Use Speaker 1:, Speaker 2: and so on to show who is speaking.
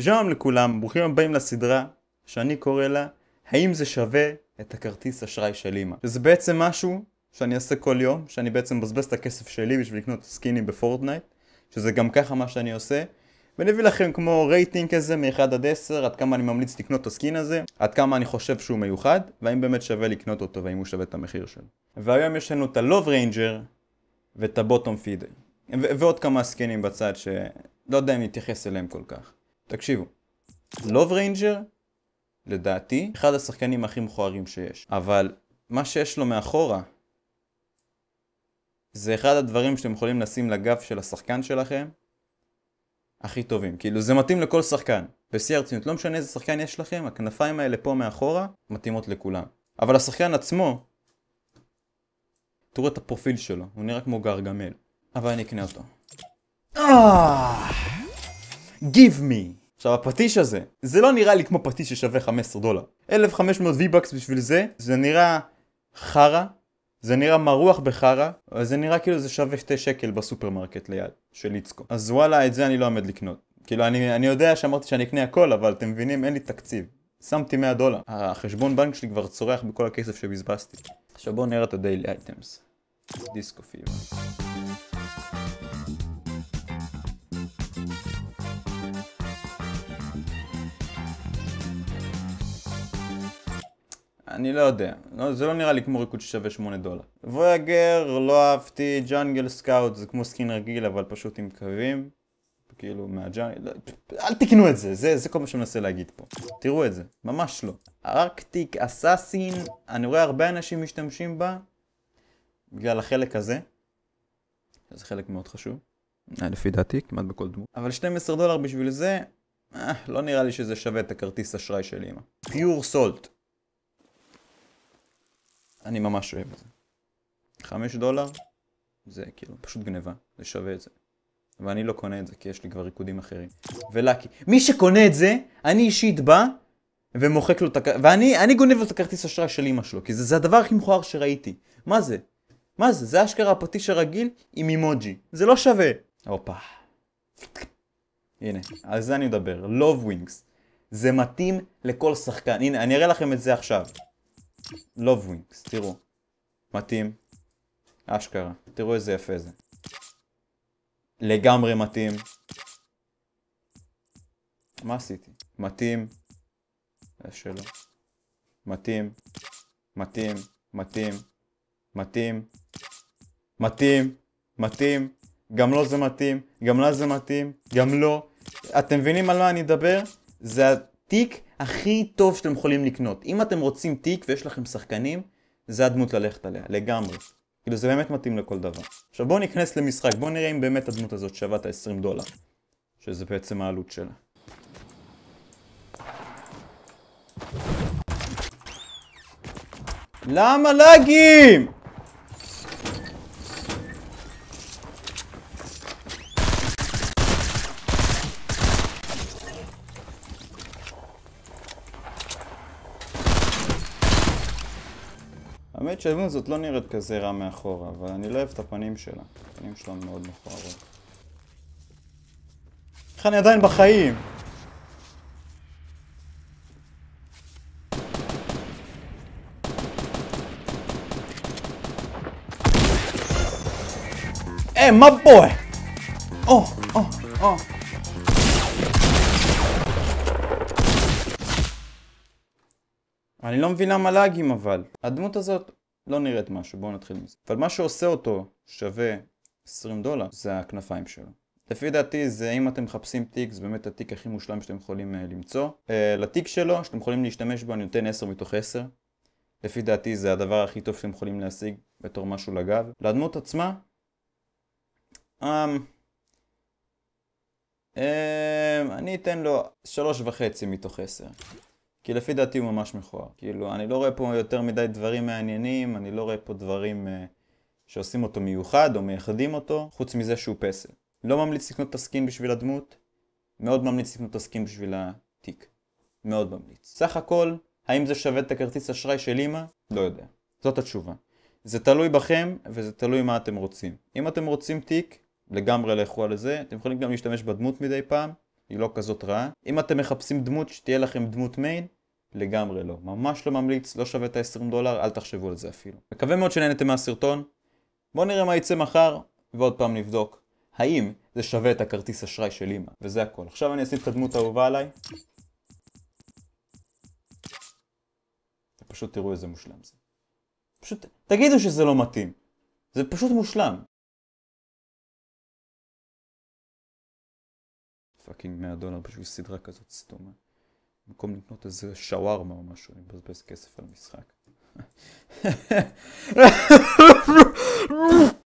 Speaker 1: שלום לכולם, ברוכים הבאים לסדרה שאני קורא לה האם זה שווה את הכרטיס אשראי של אימא. שזה בעצם משהו שאני אעשה כל יום, שאני בעצם מבזבז את הכסף שלי בשביל לקנות סקיני בפורטנייט, שזה גם ככה מה שאני עושה. ואני אביא לכם כמו רייטינג כזה מ-1 עד 10, עד כמה אני ממליץ לקנות את הסקין הזה, עד כמה אני חושב שהוא מיוחד, והאם באמת שווה לקנות אותו והאם הוא שווה את המחיר שלו. והיום יש לנו את הלוב ריינג'ר ואת הבוטום פידר. ועוד כמה סקינים בצד שלא יודע אם נתייחס אליהם כל כך. תקשיבו, לוב ריינג'ר, לדעתי, אחד השחקנים הכי מכוערים שיש. אבל מה שיש לו מאחורה, זה אחד הדברים שאתם יכולים לשים לגב של השחקן שלכם, הכי טובים. כאילו, זה מתאים לכל שחקן. בשיא הרצינות, לא משנה איזה שחקן יש לכם, הכנפיים האלה פה מאחורה, מתאימות לכולם. אבל השחקן עצמו, תראו את הפרופיל שלו, הוא נראה כמו גרגמל. אבל אני אקנה אותו. Oh, Give me! עכשיו הפטיש הזה, זה לא נראה לי כמו פטיש ששווה 15 דולר. 1500 V-Bucks בשביל זה, זה נראה חרא, זה נראה מרוח בחרא, אבל זה נראה כאילו זה שווה 2 שקל בסופרמרקט ליד, של איצקו. אז וואלה, את זה אני לא עומד לקנות. כאילו, אני, אני יודע שאמרתי שאני אקנה הכל, אבל אתם מבינים, אין לי תקציב. שמתי 100 דולר. החשבון בנק שלי כבר צורח בכל הכסף שבזבזתי. עכשיו בואו נראה את הדיילי אייטמס. דיסקו פיבר. אני לא יודע. לא, זה לא נראה לי כמו ריקוד ששווה 8 דולר. וויאגר, לא אהבתי, ג'אנגל סקאוט זה כמו סקין רגיל, אבל פשוט עם קווים. כאילו מהג'אנגל, לא, אל תקנו את זה, זה, זה כל מה שמנסה להגיד פה. תראו את זה, ממש לא. ארקטיק אסאסין, אני רואה הרבה אנשים משתמשים בה, בגלל החלק הזה. זה חלק מאוד חשוב. אה, לפי דעתי, כמעט בכל דמות. אבל 12 דולר בשביל זה, אה, לא נראה לי שזה שווה את הכרטיס אשראי של אימא. פיור סולט. אני ממש אוהב את זה. חמש דולר, זה כאילו פשוט גניבה, זה שווה את זה. ואני לא קונה את זה, כי יש לי כבר ריקודים אחרים. ולאקי. מי שקונה את זה, אני אישית בא ומוחק לו את הכרטיס, ואני אני גונב לו את הכרטיס אשראי של אמא שלו, כי זה, זה הדבר הכי מכוער שראיתי. מה זה? מה זה? זה אשכרה הפטיש הרגיל עם אימוג'י. זה לא שווה. הופה. הנה, על זה אני מדבר. Love Wings. זה מתאים לכל שחקן. הנה, אני אראה לכם את זה עכשיו. לוב ווינקס, תראו. מתאים. אשכרה. תראו איזה יפה זה. לגמרי מתאים. מה עשיתי? מתאים. אה, שלא. מתאים. מתאים. מתאים. מתאים. מתאים. מתאים. גם לו לא זה מתאים. גם לה לא זה מתאים. גם לו. לא. אתם מבינים על מה אני אדבר? זה תיק הכי טוב שאתם יכולים לקנות. אם אתם רוצים תיק ויש לכם שחקנים, זה הדמות ללכת עליה, לגמרי. כאילו זה באמת מתאים לכל דבר. עכשיו בואו ניכנס למשחק, בואו נראה אם באמת הדמות הזאת שווה את ה-20 דולר, שזה בעצם העלות שלה. למה לאגים? האמת שהאבן הזאת לא נראית כזה רע מאחורה, אבל אני לא אוהב את הפנים שלה. הפנים שלה מאוד מכוערות. איך אני עדיין בחיים? אה, מה boy! Oh, oh, oh. אני לא מבין למה לאגים אבל. הדמות הזאת לא נראית משהו, בואו נתחיל מזה. אבל מה שעושה אותו שווה 20 דולר, זה הכנפיים שלו. לפי דעתי זה אם אתם מחפשים תיק, זה באמת התיק הכי מושלם שאתם יכולים uh, למצוא. Uh, לתיק שלו, שאתם יכולים להשתמש בו, אני נותן 10 מתוך 10. לפי דעתי זה הדבר הכי טוב שאתם יכולים להשיג בתור משהו לגב. לדמות עצמה, um, um, אני אתן לו 3.5 מתוך 10. כי לפי דעתי הוא ממש מכוער. כאילו, אני לא רואה פה יותר מדי דברים מעניינים, אני לא רואה פה דברים uh, שעושים אותו מיוחד או מייחדים אותו, חוץ מזה שהוא פסל. לא ממליץ לקנות את הסכין בשביל הדמות, מאוד ממליץ לקנות את הסכין בשביל התיק. מאוד ממליץ. סך הכל, האם זה שווה את הכרטיס אשראי של אימא? לא יודע. זאת התשובה. זה תלוי בכם, וזה תלוי מה אתם רוצים. אם אתם רוצים תיק, לגמרי לכו על זה. אתם יכולים גם להשתמש בדמות מדי פעם, היא לא כזאת רעה. אם אתם מחפשים דמות, שתהיה לכם דמות מיין, לגמרי לא. ממש לא ממליץ, לא שווה את ה-20 דולר, אל תחשבו על זה אפילו. מקווה מאוד שנהנתם מהסרטון. בואו נראה מה יצא מחר, ועוד פעם נבדוק האם זה שווה את הכרטיס אשראי של אימא, וזה הכל. עכשיו אני אשים את הדמות האהובה עליי. פשוט תראו איזה מושלם זה. פשוט תגידו שזה לא מתאים. זה פשוט מושלם. פאקינג 100 דולר בשביל סדרה כזאת סתומה. במקום לקנות איזה שווארמה או משהו, אני מבזבז כסף על משחק.